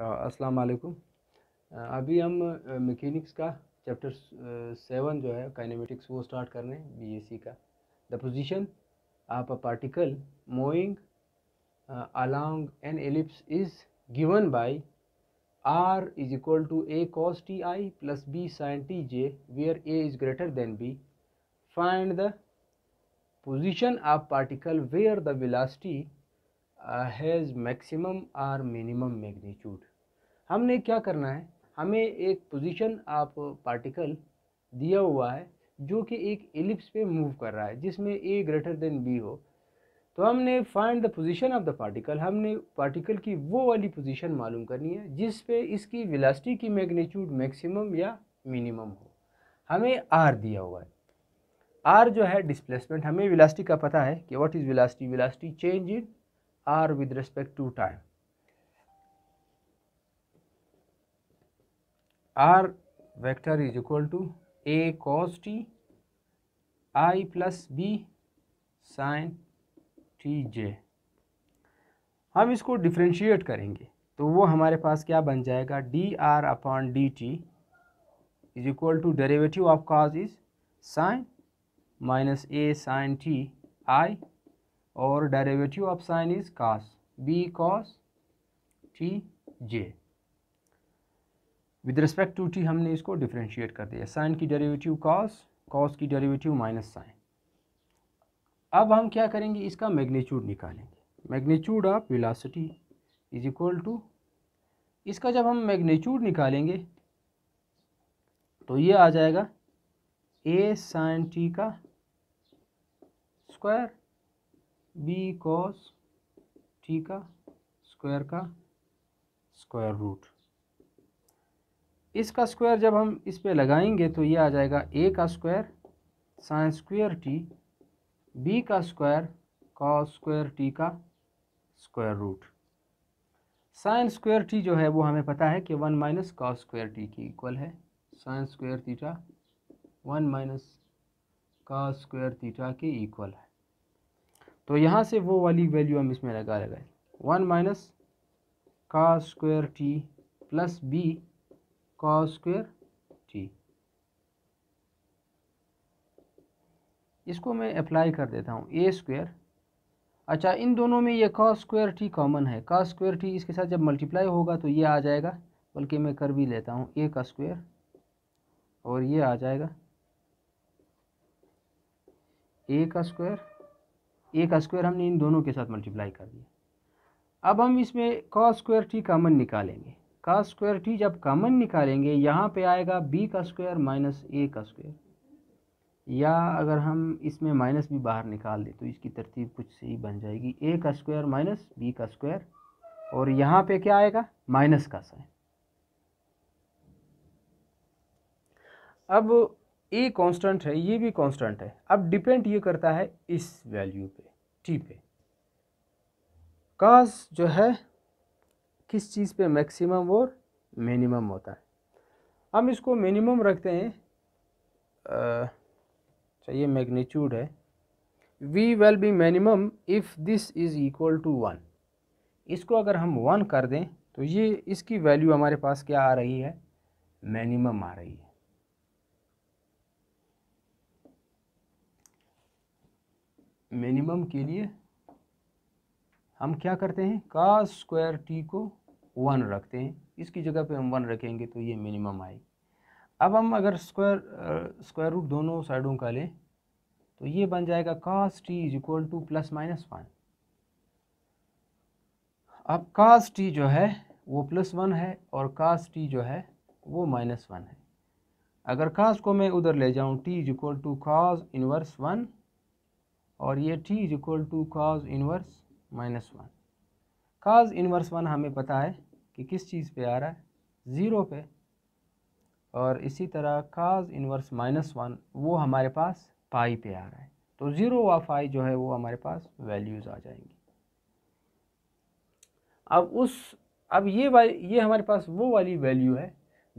अस्सलाम वालेकुम अभी हम मैकेनिक्स का चैप्टर सेवन जो है काइनेमेटिक्स वो स्टार्ट कर रहे हैं बीएससी का the position of a particle moving along an ellipse is given by r is equal to a cos t i plus b sine t j where a is greater than b find the position of particle where the velocity has maximum or minimum magnitude हमने क्या करना है हमें एक position आप particle दिया हुआ है जो कि एक एलिप्स पे मूव कर रहा है जिसमें ए ग्रेटर देन बी हो तो हमने find the position of the particle हमने पार्टिकल की वो वाली पोजीशन मालूम करनी है जिस पे इसकी वेलोसिटी की मैग्नीट्यूड मैक्सिमम या मिनिमम हो हमें आर दिया हुआ है आर जो है डिस्प्लेसमेंट हमें वेलोसिटी का पता है कि what is velocity velocity change in r with respect to time r vector is equal to a cos t i plus b sin t j हम इसको डिफ्रेंशिएट करेंगे तो वो हमारे पास क्या बन जाएगा d r upon d t is equal to derivative of cos is sine minus a sine t i और derivative of sine is cos b cos t j with respect to t हमने इसको differentiate कर दिया sine की derivative cos cos की derivative minus sine अब हम क्या करेंगे इसका मैग्नीट्यूड निकालेंगे magnitude of velocity is equal to इसका जब हम मैग्नीट्यूड निकालेंगे तो ये आ जाएगा ए साइन टी का स्क्वायर बी कॉस टी का स्क्वायर का स्क्वायर रूट इसका स्क्वायर जब हम इस पर लगाएंगे तो ये आ जाएगा ए का square sine square t b का स्क्वायर कॉ स्क्वायर टी का square root sine square t जो है वो हमें पता है कि one minus cos square t की इक्वल है sine square theta one minus का स्क्वायर थीटा के इक्वल है तो यहाँ से वो वाली वैल्यू हम इसमें लगा लगाए वन माइनस का square t plus b cos square t इसको मैं अप्लाई कर देता हूँ ए स्क्वेयर अच्छा इन दोनों में ये कॉस स्क्वेयर टी कॉमन है कॉस स्क्वेयर टी इसके साथ जब मल्टीप्लाई होगा तो ये आ जाएगा बल्कि मैं कर भी लेता हूँ ए का स्क्वेयर और ये आ जाएगा ए का स्क्वायर ए का स्क्वेयर हमने इन दोनों के साथ मल्टीप्लाई कर दिया अब हम इसमें कॉस स्क्वेयर टी कॉमन निकालेंगे का स्क्वायर टी जब कॉमन निकालेंगे यहाँ पे आएगा बी का स्क्वायर माइनस ए का स्क्वायर या अगर हम इसमें माइनस भी बाहर निकाल दें तो इसकी तरतीब कुछ सही बन जाएगी ए का स्क्वायर माइनस बी का स्क्वायर और यहाँ पे क्या आएगा माइनस का साइन अब ए कांस्टेंट है ये भी कांस्टेंट है अब डिपेंड ये करता है इस वैल्यू पे टी पे काज जो है किस चीज़ पे मैक्सिमम और मिनिमम होता है हम इसको मिनिमम रखते हैं अच्छा ये मैग्नीट्यूड है we will be minimum if this is equal to one इसको अगर हम वन कर दें तो ये इसकी वैल्यू हमारे पास क्या आ रही है मिनिमम आ रही है मिनिमम के लिए हम क्या करते हैं का स्क्वायर टी को वन रखते हैं इसकी जगह पे हम वन रखेंगे तो ये मिनिमम आएगी अब हम अगर स्क्वायर स्क्वायर रूट दोनों साइडों का लें तो ये बन जाएगा cos t is equal to plus minus one अब कास टी जो है वो प्लस वन है और कास टी जो है वो माइनस वन है अगर कास को मैं उधर ले जाऊँ t is equal to cos inverse one और ये t is equal to cos inverse minus one cos inverse one हमें पता है कि किस चीज़ पे आ रहा है ज़ीरो पे और इसी तरह काज इनवर्स माइनस वन वो हमारे पास पाई पे आ रहा है तो ज़ीरो व पाई जो है वो हमारे पास वैल्यूज़ आ जाएंगी अब उस अब ये वाली ये हमारे पास वो वाली वैल्यू है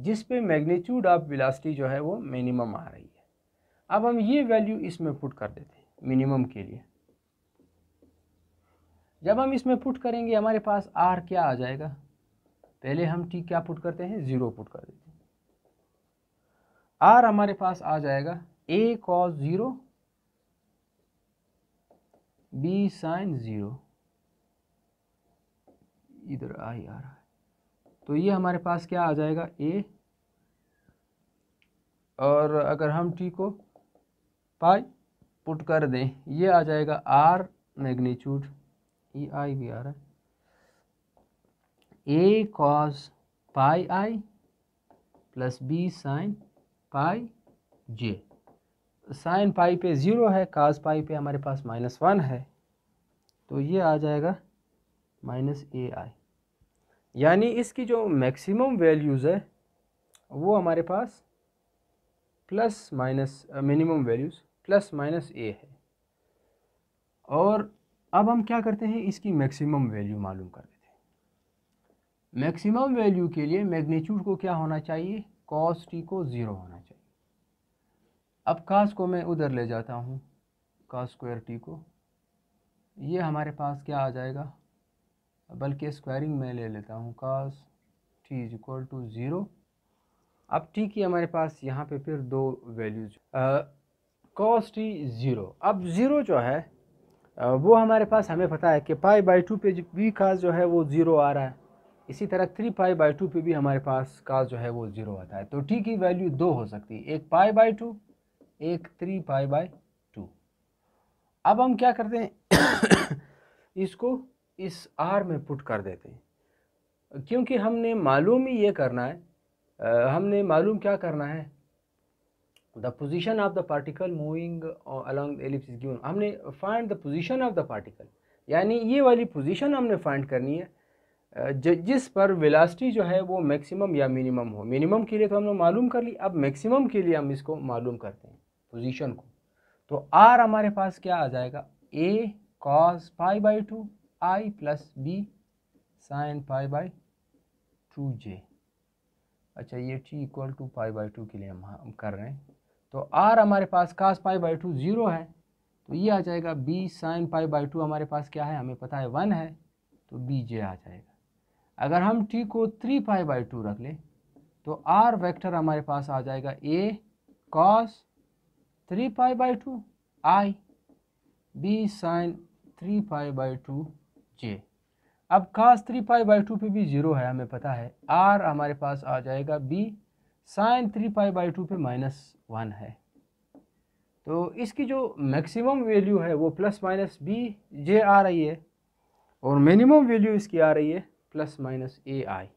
जिस पे मैग्नीट्यूड ऑफ विलासिटी जो है वो मिनिमम आ रही है अब हम ये वैल्यू इसमें पुट कर देते हैं मिनिमम के लिए जब हम इसमें पुट करेंगे हमारे पास आर क्या आ जाएगा पहले हम टी क्या पुट करते हैं ज़ीरो पुट कर देते हैं आर हमारे पास आ जाएगा a cos zero b sine zero इधर आ ही आ रहा है तो ये हमारे पास क्या आ जाएगा ए और अगर हम टी को पाई पुट कर दें ये आ जाएगा आर मैग्नीट्यूड ये आई भी आ रहा है a cos pi i plus b sine pi j sine pi पे ज़ीरो है काज पाई पे हमारे पास माइनस वन है तो ये आ जाएगा माइनस ए आई यानी इसकी जो मैक्सिमम वैल्यूज़ है वो हमारे पास plus minus minimum values plus minus a है और अब हम क्या करते हैं इसकी मैक्सिमम वैल्यू मालूम कर लेते हैं मैक्सिमम वैल्यू के लिए मैग्नीट्यूड को क्या होना चाहिए कॉस टी को ज़ीरो होना चाहिए अब कास को मैं उधर ले जाता हूँ कास स्क्वायर टी को ये हमारे पास क्या आ जाएगा बल्कि स्क्वायरिंग में ले लेता हूँ cos t is equal to zero अब टी की हमारे पास यहाँ पे फिर दो वैल्यूज कॉस टी ज़ीरो अब ज़ीरो जो है वो हमारे पास हमें पता है कि पाई बाई टू पे भी का जो है वो ज़ीरो आ रहा है इसी तरह थ्री पाई बाई टू पे भी हमारे पास का जो है वो ज़ीरो आता है तो टी की वैल्यू दो हो सकती है एक पाई बाई टू एक थ्री पाई बाई टू अब हम क्या करते हैं इसको इस आर में पुट कर देते हैं क्योंकि हमने मालूम ही ये करना है आ, हमने मालूम क्या करना है the position of the particle moving along ellipse ellipse हमने find the position of the particle यानी ये वाली पोजिशन हमने फाइंड करनी है जिस पर वेलासिटी जो है वो मैक्सिमम या मिनिमम हो मिनिमम के लिए तो हमने मालूम कर ली अब मैक्सिमम के लिए हम इसको मालूम करते हैं पोजीशन को तो आर हमारे पास क्या आ जाएगा a cos pi by two i plus b sine pi by two j अच्छा ये t equal to five by two के लिए हम हम कर रहे हैं तो आर हमारे पास cos five by two zero है तो ये आ जाएगा b sine five by two हमारे पास क्या है हमें पता है वन है तो बी जे आ जाएगा अगर हम टी को थ्री फाइव बाई टू रख लें तो आर वेक्टर हमारे पास आ जाएगा a cos three five by two i b sine three five by two j अब cos three pi by two पे भी ज़ीरो है हमें पता है आर हमारे पास आ जाएगा b sine three pi by two पे माइनस वन है तो इसकी जो मैक्सिमम वैल्यू है वो प्लस माइनस बी जे आ रही है और मिनिमम वैल्यू इसकी आ रही है plus minus a i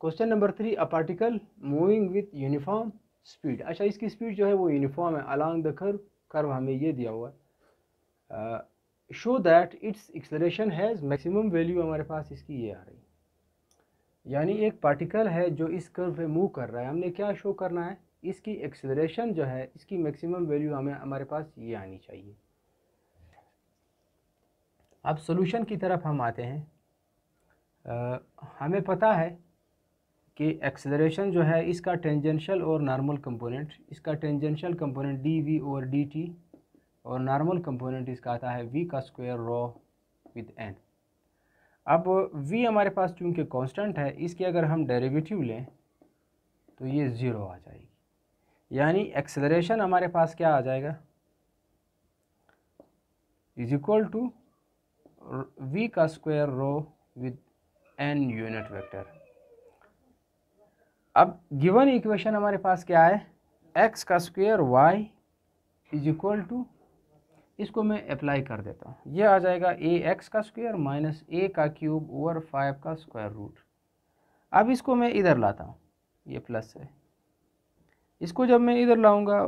question number three a particle moving with uniform speed अच्छा इसकी स्पीड जो है वो यूनिफॉर्म है अलॉन्ग द कर्व कर्व हमें ये दिया हुआ है show that its acceleration has maximum value हमारे पास इसकी ये आ रही यानी एक पार्टिकल है जो इस कर्व पे मूव कर रहा है हमने क्या शो करना है इसकी एक्सलेशन जो है इसकी मैक्सिमम वैल्यू हमें हमारे पास ये आनी चाहिए अब सोल्यूशन की तरफ हम आते हैं आ, uh, हमें पता है कि एक्सलेशन जो है इसका टेंजेंशियल और नॉर्मल कंपोनेंट इसका टेंजेंशियल कंपोनेंट डी वी और डी टी और नॉर्मल कंपोनेंट इसका आता है वी का स्क्वायर रॉ विद एन अब वी हमारे पास चूंकि कांस्टेंट है इसके अगर हम डेरिवेटिव लें तो ये ज़ीरो आ जाएगी यानी एक्सेलरेशन हमारे पास क्या आ जाएगा इज इक्वल टू वी का square rho with n unit vector अब गिवन इक्वेशन हमारे पास क्या है एक्स का square y is equal to इसको मैं अप्लाई कर देता हूँ ये आ जाएगा ए एक्स का स्क्वायर माइनस ए का क्यूब ओवर फाइव का स्क्वायर रूट अब इसको मैं इधर लाता हूँ ये प्लस है इसको जब मैं इधर लाऊंगा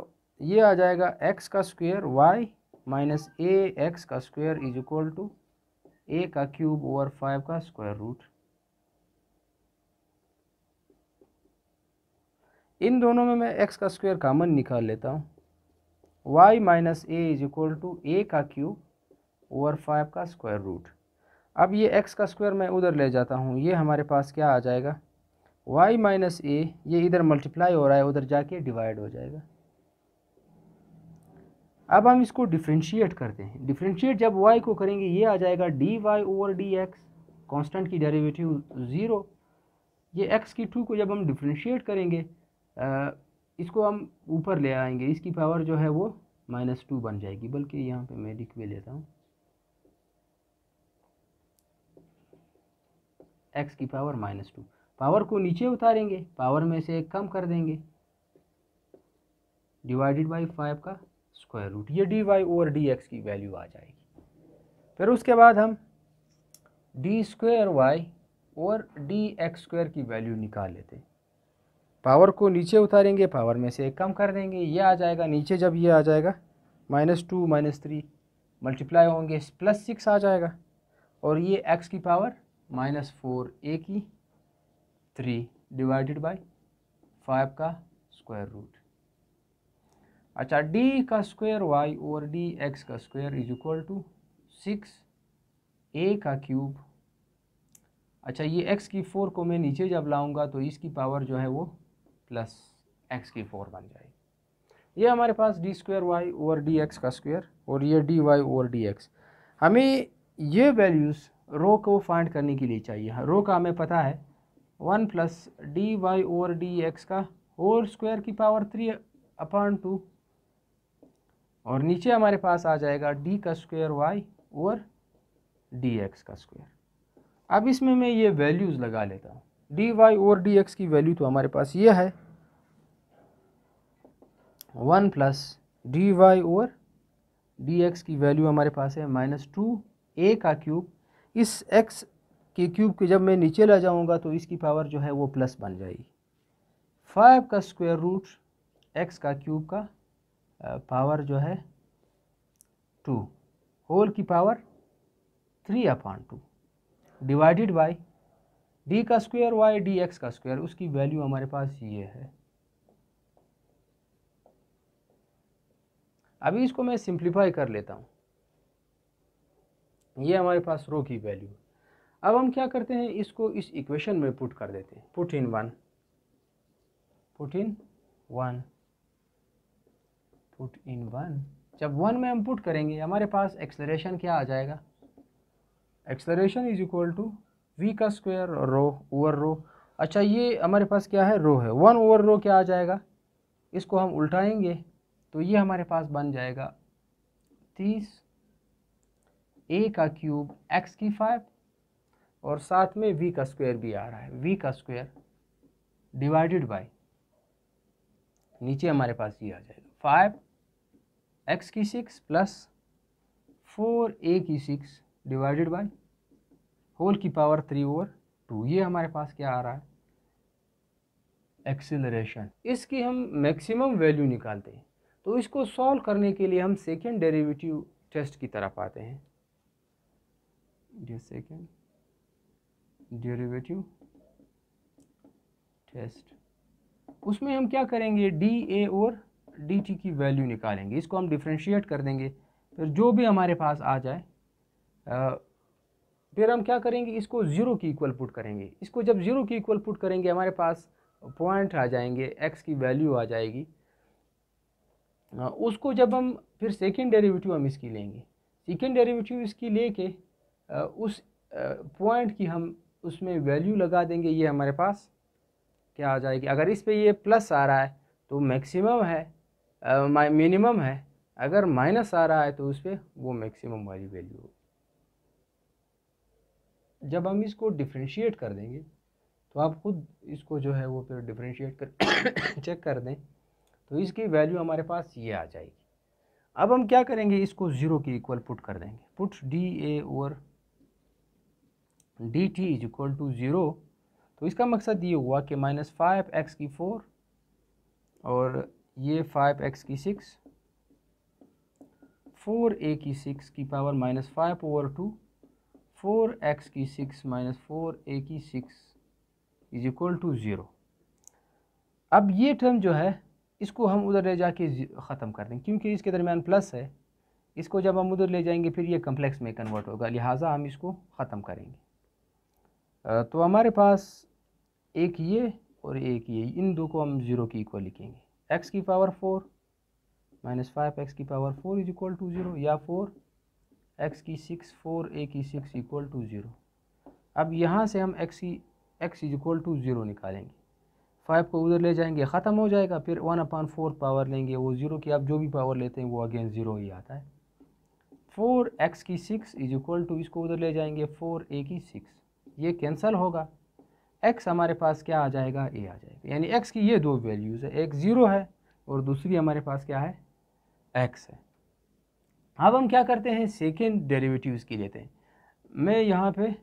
ये आ जाएगा एक्स का square y minus a x का square is equal to a का क्यूब ओवर फाइव का स्क्वायर रूट इन दोनों में मैं एक्स का स्क्वायर कॉमन निकाल लेता हूँ y minus a is equal to a का क्यूब ओवर फाइव का स्क्वायर रूट अब ये एक्स का स्क्वायर मैं उधर ले जाता हूँ ये हमारे पास क्या आ जाएगा वाई माइनस ए ये इधर मल्टीप्लाई हो रहा है उधर जाके डिवाइड हो जाएगा अब हम इसको डिफ्रेंशिएट करते हैं डिफ्रेंशिएट जब वाई को करेंगे ये आ जाएगा d y over d x constant की डेरिवेटिव ज़ीरो ये x की टू को जब हम डिफ्रेंशिएट करेंगे इसको हम ऊपर ले आएंगे इसकी पावर जो है वो माइनस टू बन जाएगी बल्कि यहाँ पे मैं लिख भी लेता हूँ एक्स की पावर माइनस टू पावर को नीचे उतारेंगे पावर में से एक कम कर देंगे डिवाइडेड बाई फाइव का स्क्वायर रूट ये डी वाई और डी एक्स की वैल्यू आ जाएगी फिर उसके बाद हम डी स्क्वायर वाई और डी एक्स स्क्वायर की वैल्यू निकाल लेते हैं पावर को नीचे उतारेंगे पावर में से एक कम कर देंगे ये आ जाएगा नीचे जब ये आ जाएगा minus two minus three multiply होंगे प्लस सिक्स आ जाएगा और ये एक्स की पावर माइनस फोर ए की थ्री डिवाइडेड बाई फाइव का स्क्वायर रूट अच्छा डी का स्क्वायर वाई और डी एक्स का square is equal to six a का क्यूब अच्छा ये एक्स की फोर को मैं नीचे जब लाऊंगा तो इसकी पावर जो है वो प्लस एक्स की फोर बन जाएगी ये हमारे पास d square y over d x का स्क्वायर और ये d y over d x हमें ये वैल्यूज़ रो को फाइंड करने के लिए चाहिए रो हाँ, का हमें पता है one plus d y over d x का होल स्क्वायर की पावर थ्री अपॉन टू और नीचे हमारे पास आ जाएगा डी का स्क्वायर वाई और डी एक्स का स्क्वायर अब इसमें मैं ये वैल्यूज़ लगा लेता हूँ डी वाई और डी एक्स की वैल्यू तो हमारे पास ये है वन प्लस डी वाई और डी एक्स की वैल्यू हमारे पास है माइनस टू ए का क्यूब इस एक्स के क्यूब के जब मैं नीचे ला जाऊंगा तो इसकी पावर जो है वो प्लस बन जाएगी फाइव का स्क्वायर रूट एक्स का क्यूब का पावर जो है टू होल की power three upon two divided by d का स्क्वायर वाई डी एक्स का स्क्वायर उसकी वैल्यू हमारे पास ये है अभी इसको मैं सिंप्लीफाई कर लेता हूँ ये हमारे पास रो की वैल्यू अब हम क्या करते हैं इसको इस इक्वेशन में पुट कर देते हैं put in one put in one put in one जब वन में हम पुट करेंगे हमारे पास एक्सलरेशन क्या आ जाएगा acceleration is equal to v का स्क्वायर रो ओवर रो अच्छा ये हमारे पास क्या है रो है वन ओवर रो क्या आ जाएगा इसको हम उल्टाएंगे तो ये हमारे पास बन जाएगा तीस ए का क्यूब एक्स की फाइव और साथ में वी का स्क्वायर भी आ रहा है वी का स्क्वायर डिवाइडेड बाय नीचे हमारे पास ये आ जाएगा फाइव एक्स की सिक्स प्लस फोर ए की सिक्स डिवाइडेड बाई होल की पावर थ्री ओवर टू ये हमारे पास क्या आ रहा है एक्सिलरेशन इसकी हम मैक्सिमम वैल्यू निकालते हैं तो इसको सॉल्व करने के लिए हम सेकेंड डेरिवेटिव टेस्ट की तरफ आते हैं ये सेकेंड डेरिवेटिव टेस्ट उसमें हम क्या करेंगे डी ए और डी टी की वैल्यू निकालेंगे इसको हम डिफ्रेंशिएट कर देंगे फिर जो भी हमारे पास आ जाए फिर हम क्या करेंगे इसको ज़ीरो की इक्वल पुट करेंगे इसको जब ज़ीरो की इक्वल पुट करेंगे हमारे पास पॉइंट आ जाएंगे एक्स की वैल्यू आ जाएगी उसको जब हम फिर सेकेंड डेरिवेटिव हम इसकी लेंगे सेकेंड डेरिवेटिव इसकी लेके उस पॉइंट की हम उसमें वैल्यू लगा देंगे ये हमारे पास क्या आ जाएगी अगर इस पे ये प्लस आ रहा है तो मैक्सिमम है मिनिमम है अगर माइनस आ रहा है तो उस पर वो मैक्सिमम वाली वैल्यू होगी जब हम इसको डिफ्रेंशिएट कर देंगे तो आप खुद इसको जो है वो फिर डिफ्रेंशिएट कर चेक कर दें तो इसकी वैल्यू हमारे पास ये आ जाएगी अब हम क्या करेंगे इसको ज़ीरो की इक्वल पुट कर देंगे पुट डी ए और d t is equal to zero तो इसका मकसद ये हुआ कि माइनस फाइव एक्स की फ़ोर और ये फाइव एक्स की सिक्स फोर ए की सिक्स की power minus five over two four x की सिक्स माइनस फोर ए की six is equal to zero अब ये टर्म जो है इसको हम उधर ले जाके ख़त्म कर देंगे क्योंकि इसके दरमियान प्लस है इसको जब हम उधर ले जाएंगे फिर ये कम्प्लेक्स में कन्वर्ट होगा लिहाजा हम इसको ख़त्म करेंगे तो हमारे पास एक ये और एक ये इन दो को हम ज़ीरो की इक्वल लिखेंगे एक्स की power four minus five x की power four is equal to zero या फोर एक्स की सिक्स फोर ए की सिक्स इक्वल टू ज़ीरो अब यहाँ से हम एक्स की x is equal to zero निकालेंगे फाइव को उधर ले जाएंगे ख़त्म हो जाएगा फिर वन अपान फोर पावर लेंगे वो ज़ीरो की आप जो भी पावर लेते हैं वो अगेन ज़ीरो ही आता है फोर एक्स की सिक्स इज इक्वल टू इसको उधर ले जाएंगे फोर ए की सिक्स ये कैंसल होगा एक्स हमारे पास क्या आ जाएगा ए आ जाएगा यानी एक्स की ये दो वैल्यूज़ है एक ज़ीरो है और दूसरी हमारे पास क्या है एक्स है अब हम क्या करते हैं सेकेंड डेरिवेटिव की लेते हैं मैं यहाँ पे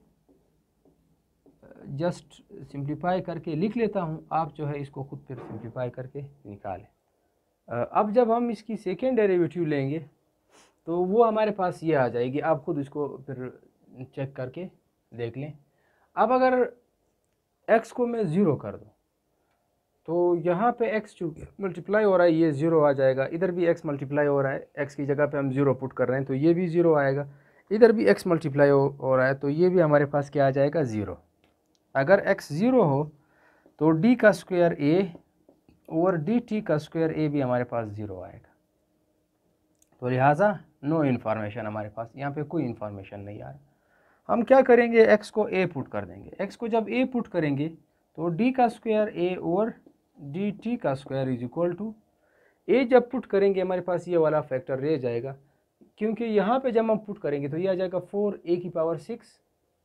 जस्ट uh, सिंप्लीफाई करके लिख लेता हूँ आप जो है इसको खुद फिर सिंप्लीफाई करके निकालें uh, अब जब हम इसकी सेकेंड डेरिवेटिव लेंगे तो वो हमारे पास ये आ जाएगी आप खुद इसको फिर चेक करके देख लें अब अगर एक्स को मैं ज़ीरो कर दूँ तो यहाँ पे x चूँकि मल्टीप्लाई हो रहा है ये ज़ीरो आ जाएगा इधर भी x मल्टीप्लाई हो रहा है x की जगह पे हम ज़ीरो पुट कर रहे हैं तो ये भी ज़ीरो आएगा इधर भी x मल्टीप्लाई हो रहा है तो ये भी हमारे पास क्या आ जाएगा ज़ीरो अगर x ज़ीरो हो तो d का स्क्वायर a और डी टी का स्क्वायर ए भी हमारे पास ज़ीरो आएगा तो लिहाजा नो इन्फॉर्मेशन हमारे पास यहाँ पर कोई इन्फॉर्मेशन नहीं आ रहा हम क्या करेंगे एक्स को ए पुट कर देंगे एक्स को जब ए पुट करेंगे तो डी का स्क्वायर ए और डी टी का square is equal to a जब पुट करेंगे हमारे पास ये वाला फैक्टर रह जाएगा क्योंकि यहाँ पे जब हम पुट करेंगे तो ये आ जाएगा फोर ए की power six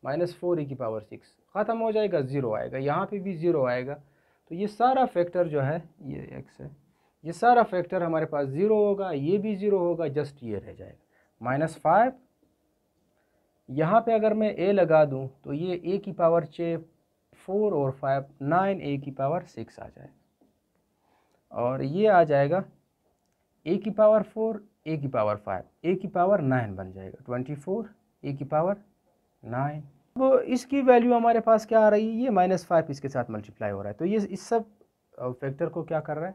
minus four a की पावर सिक्स ख़त्म हो जाएगा ज़ीरो आएगा यहाँ पे भी ज़ीरो आएगा तो ये सारा फैक्टर जो है ये एक्स है ये सारा फैक्टर हमारे पास ज़ीरो होगा ये भी ज़ीरो होगा जस्ट ये रह जाएगा माइनस फाइव यहाँ पर अगर मैं ए लगा दूँ तो ये ए की पावर छः फोर और फाइव नाइन ए की पावर सिक्स आ जाएगा और ये आ जाएगा ए की पावर फोर ए की पावर फाइव ए की पावर नाइन बन जाएगा ट्वेंटी फोर ए की पावर नाइन अब इसकी वैल्यू हमारे पास क्या आ रही है ये माइनस फाइव इसके साथ मल्टीप्लाई हो रहा है तो ये इस सब फैक्टर को क्या कर रहा है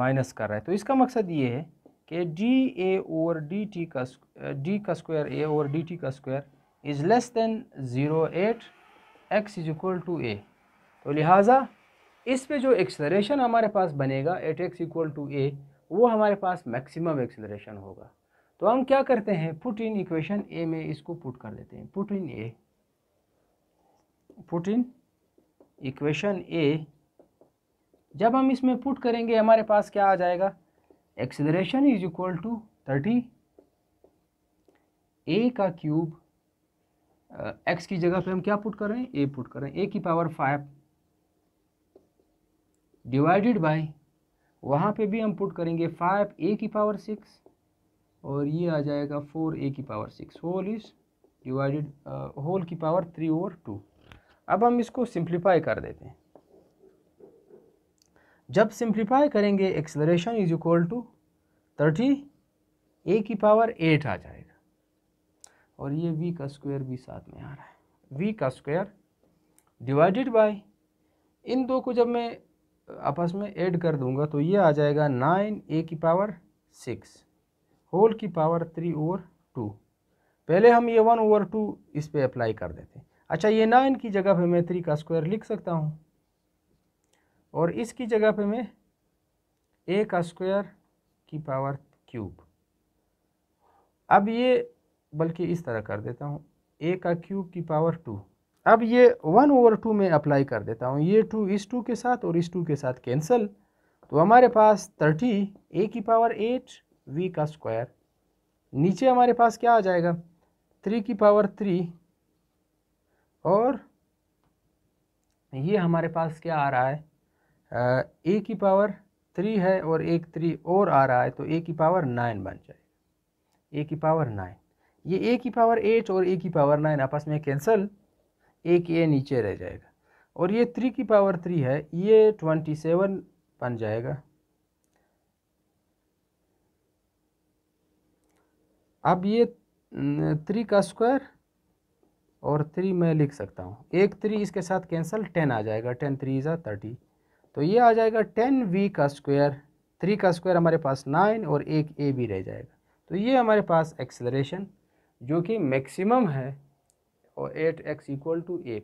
माइनस कर रहा है तो इसका मकसद ये है कि d a over d t का डी का square a over d t का square is less than zero at x is equal to a तो लिहाजा इस पे जो एक्सलरेशन हमारे पास बनेगा at x equal to a वो हमारे पास मैक्सिमम एक्सलरेशन होगा तो हम क्या करते हैं पुट इन इक्वेशन ए में इसको पुट कर देते हैं put in a put in equation a जब हम इसमें पुट करेंगे हमारे पास क्या आ जाएगा acceleration is equal to thirty a का क्यूब एक्स की जगह पे हम क्या पुट कर रहे हैं ए पुट कर रहे हैं ए की पावर फाइव डिवाइडेड बाय वहाँ पे भी हम पुट करेंगे फाइव ए की पावर सिक्स और ये आ जाएगा फोर ए की power six whole is divided whole की पावर थ्री ओवर टू अब हम इसको सिंप्लीफाई कर देते हैं जब सिंप्लीफाई करेंगे acceleration is equal to thirty a की पावर एट आ जाएगा और ये वी का स्क्वायर भी साथ में आ रहा है वी का स्क्वायर डिवाइडेड बाय इन दो को जब मैं आपस में ऐड कर दूंगा तो ये आ जाएगा नाइन ए की पावर सिक्स होल की पावर थ्री ओवर टू पहले हम ये वन ओवर टू इस पर अप्लाई कर देते हैं अच्छा ये नाइन की जगह पे मैं थ्री का स्क्वायर लिख सकता हूँ और इसकी जगह पे मैं ए का स्क्वायर की पावर क्यूब अब ये बल्कि इस तरह कर देता हूँ ए का क्यूब की पावर टू अब ये वन ओवर टू में अप्लाई कर देता हूँ ये टू इस टू के साथ और इस टू के साथ कैंसिल तो हमारे पास थर्टी ए की पावर एट वी का स्क्वायर नीचे हमारे पास क्या आ जाएगा थ्री की पावर थ्री और ये हमारे पास क्या आ रहा है ए की पावर थ्री है और एक थ्री और आ रहा है तो ए की पावर नाइन बन जाएगा ए की पावर नाइन ये ए की पावर एट और ए की पावर नाइन आपस में कैंसिल एक ए नीचे रह जाएगा और ये थ्री की पावर थ्री है ये ट्वेंटी सेवन बन जाएगा अब ये थ्री का स्क्वायर और थ्री मैं लिख सकता हूँ एक थ्री इसके साथ कैंसिल टेन आ जाएगा टेन थ्री इजा थर्टी तो ये आ जाएगा टेन वी का स्क्वायर थ्री का स्क्वायर हमारे पास नाइन और एक ए भी रह जाएगा तो ये हमारे पास एक्सेलरेशन जो कि मैक्सिमम है और at x equal to a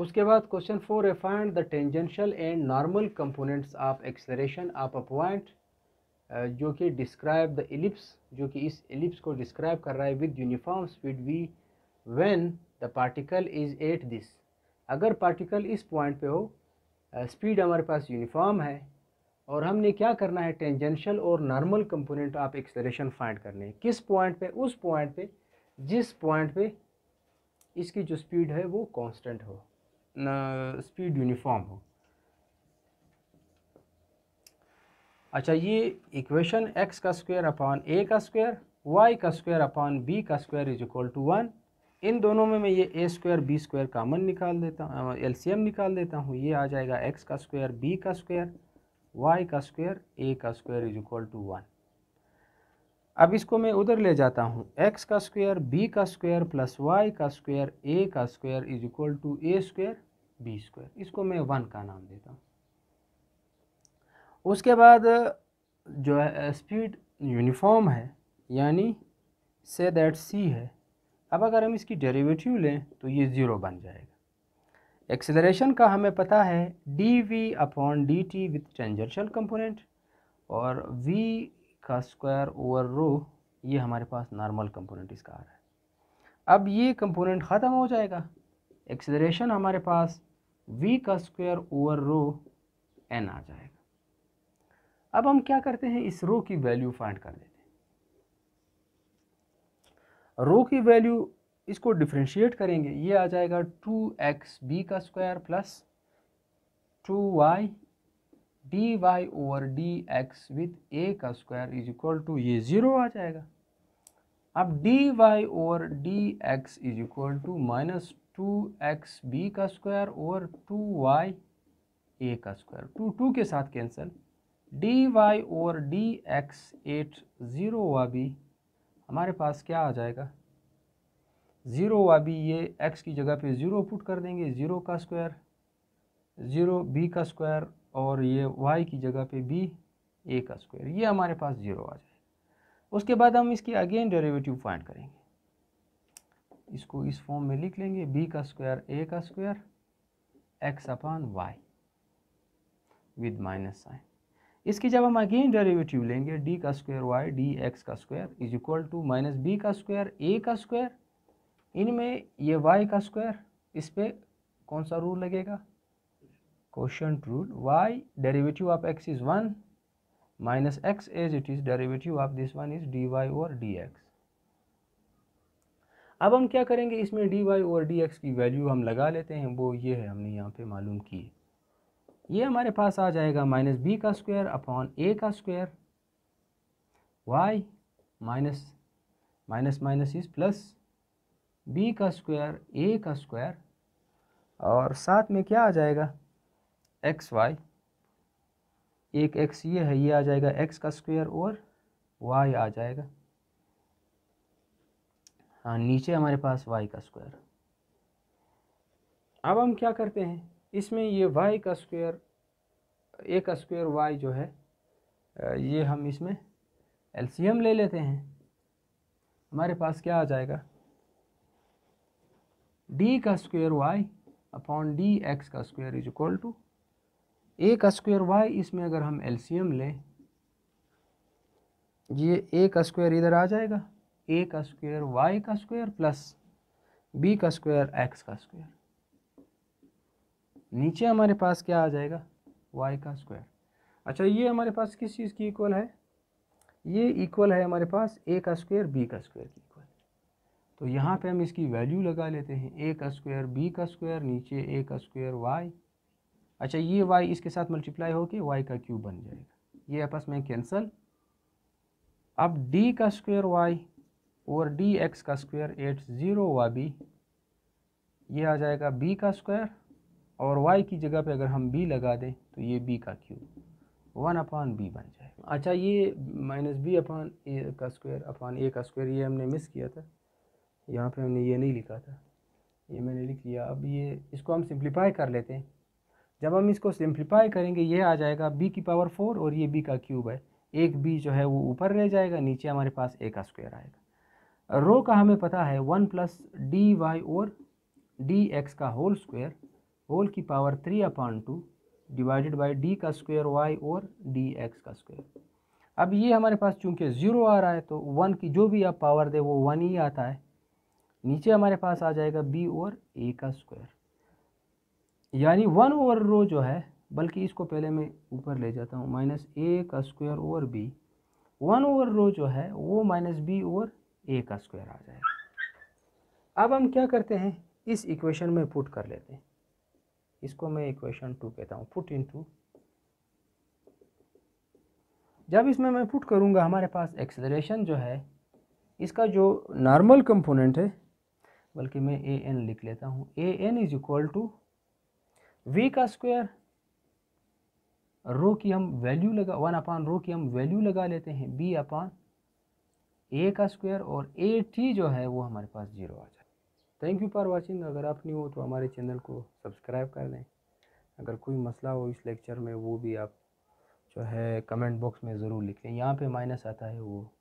उसके बाद क्वेश्चन फोर है find the tangential and normal components of acceleration of a point जो कि डिस्क्राइब द एलिप्स जो कि इस एलिप्स को डिस्क्राइब कर रहा है with uniform speed v when the particle is at this अगर पार्टिकल इस पॉइंट पे हो स्पीड uh, हमारे पास यूनिफॉर्म है और हमने क्या करना है टेंजेंशियल और normal component of acceleration find करने किस पॉइंट पे उस पॉइंट पे जिस पॉइंट पे इसकी जो स्पीड है वो कांस्टेंट हो स्पीड यूनिफॉर्म हो अच्छा ये इक्वेशन एक्स का स्क्वायर अपॉन ए का स्क्वायर वाई का स्क्वायर अपॉन बी का square is equal to one इन दोनों में मैं ये a square b square common निकाल देता हूँ एल सी एम निकाल देता हूँ ये आ जाएगा एक्स का स्क्वायर बी का स्क्वायर वाई का स्क्वायर ए का square is equal to one अब इसको मैं उधर ले जाता हूँ एक्स का स्क्वायर बी का स्क्वायर प्लस वाई का स्क्वायर ए का square is equal to a square b square इसको मैं वन का नाम देता हूँ उसके बाद जो है स्पीड यूनिफॉर्म है यानी से दैट सी है अब अगर हम इसकी डेरिवेटिव लें तो ये ज़ीरो बन जाएगा एक्सेलरेशन का हमें पता है d v upon d t with tangential component और वी का स्क्वायर ओवर रो ये हमारे पास नॉर्मल कंपोनेंट इसका आ रहा है अब ये कंपोनेंट ख़त्म हो जाएगा एक्सेलरेशन हमारे पास v का स्क्वायर ओवर रो n आ जाएगा अब हम क्या करते हैं इस रो की वैल्यू फाइंड कर देते हैं रो की वैल्यू इसको डिफ्रेंशिएट करेंगे ये आ जाएगा टू एक्स बी का square plus two y d y over d x with a का स्क्वायर इज इक्वल टू ये ज़ीरो आ जाएगा अब d y over d x is equal to minus two x b का square over two y a का square two two के साथ cancel d y over d x at zero हुआ b हमारे पास क्या आ जाएगा ज़ीरो हुआ बी ये एक्स की जगह पे ज़ीरो पुट कर देंगे ज़ीरो का स्क्वायर ज़ीरो बी का स्क्वायर और ये वाई की जगह पे बी ए का स्क्वायर ये हमारे पास ज़ीरो आ जाए उसके बाद हम इसकी अगेन डेरिवेटिव फाइंड करेंगे इसको इस फॉर्म में लिख लेंगे बी का स्क्वायर ए का square x upon y with minus sign इसकी जब हम अगेन डेरिवेटिव लेंगे डी का स्क्वायर वाई डी एक्स का square is equal to minus b का स्क्वायर ए का स्क्वायर इनमें ये वाई का स्क्वायर इस पर कौन सा रूल लगेगा quotient y y of x x one minus x x it is is of this one is d dy और एक्स अब हम क्या करेंगे इसमें डी वाई और डी एक्स की वैल्यू हम लगा लेते हैं वो ये है हमने यहाँ पे मालूम की ये हमारे पास आ जाएगा माइनस बी का स्क्वायर अपॉन ए का square y minus minus minus is plus b का स्क्वायर ए का स्क्वायर और साथ में क्या आ जाएगा एक्स वाई एक एक्स ये है ये आ जाएगा एक्स का स्क्वायर और वाई आ जाएगा हाँ नीचे हमारे पास वाई का स्क्वायर अब हम क्या करते हैं इसमें ये वाई का स्क्वायर ए का स्क्वायर वाई जो है ये हम इसमें एलसीएम ले लेते हैं हमारे पास क्या आ जाएगा डी का square y upon d x का स्क्वायर इज इक्वल टू एक स्क्वायर वाई इसमें अगर हम एलसीएम लें ये एक स्क्वायर इधर आ जाएगा एक स्क्वायर वाई का स्क्वायर प्लस बी का स्क्वायर एक्स का स्क्वायर नीचे हमारे पास क्या आ जाएगा वाई का स्क्वायर अच्छा ये हमारे पास किस चीज़ की इक्वल है ये इक्वल है हमारे पास ए का स्क्वायर बी का स्क्वायर की इक्वल तो यहाँ पे हम इसकी वैल्यू लगा लेते हैं ए का स्क्वायर बी का स्क्वायर नीचे ए का स्क्वायर वाई अच्छा ये वाई इसके साथ मल्टीप्लाई होकर वाई का क्यूब बन जाएगा ये आपस में कैंसल अब डी का स्क्वायर वाई और डी एक्स का स्क्वायर एट ज़ीरो वा बी ये आ जाएगा बी का स्क्वायर और वाई की जगह पे अगर हम बी लगा दें तो ये बी का क्यूब वन अपान बी बन जाएगा अच्छा ये माइनस बी अपान ए का स्क्वायर अपान ए का स्क्वायर ये हमने मिस किया था यहाँ पे हमने ये नहीं लिखा था ये मैंने लिख लिया अब ये इसको हम सिंप्लीफाई कर लेते हैं जब हम इसको सिंप्लीफाई करेंगे ये आ जाएगा बी की पावर फोर और ये बी का क्यूब है एक बी जो है वो ऊपर रह जाएगा नीचे हमारे पास ए का स्क्वायर आएगा रो का हमें पता है वन प्लस डी वाई और डी एक्स का होल स्क्वायर होल की power three upon two divided by d का स्क्वायर वाई और डी एक्स का स्क्वायर अब ये हमारे पास चूंकि ज़ीरो आ रहा है तो वन की जो भी आप पावर दे वो वन ही आता है नीचे हमारे पास आ जाएगा बी और ए का स्क्वायर यानी वन ओवर रो जो है बल्कि इसको पहले मैं ऊपर ले जाता हूँ माइनस ए का square over b one over rho जो है वो माइनस बी ओवर ए का स्क्वायर आ जाएगा अब हम क्या करते हैं इस इक्वेशन में पुट कर लेते हैं इसको मैं इक्वेशन टू कहता हूँ पुट इन टू जब इसमें मैं पुट करूँगा हमारे पास एक्सेलरेशन जो है इसका जो नॉर्मल कंपोनेंट है बल्कि मैं ए एन लिख लेता हूँ a n is equal to v का स्क्वायर रो की हम वैल्यू लगा वन अपान रो की हम वैल्यू लगा लेते हैं बी अपान ए का स्क्वायर और ए टी जो है वो हमारे पास जीरो आ जाए थैंक यू फॉर वाचिंग अगर आप नहीं हो तो हमारे चैनल को सब्सक्राइब कर लें अगर कोई मसला हो इस लेक्चर में वो भी आप जो है कमेंट बॉक्स में ज़रूर लिख लें यहाँ पे माइनस आता है वो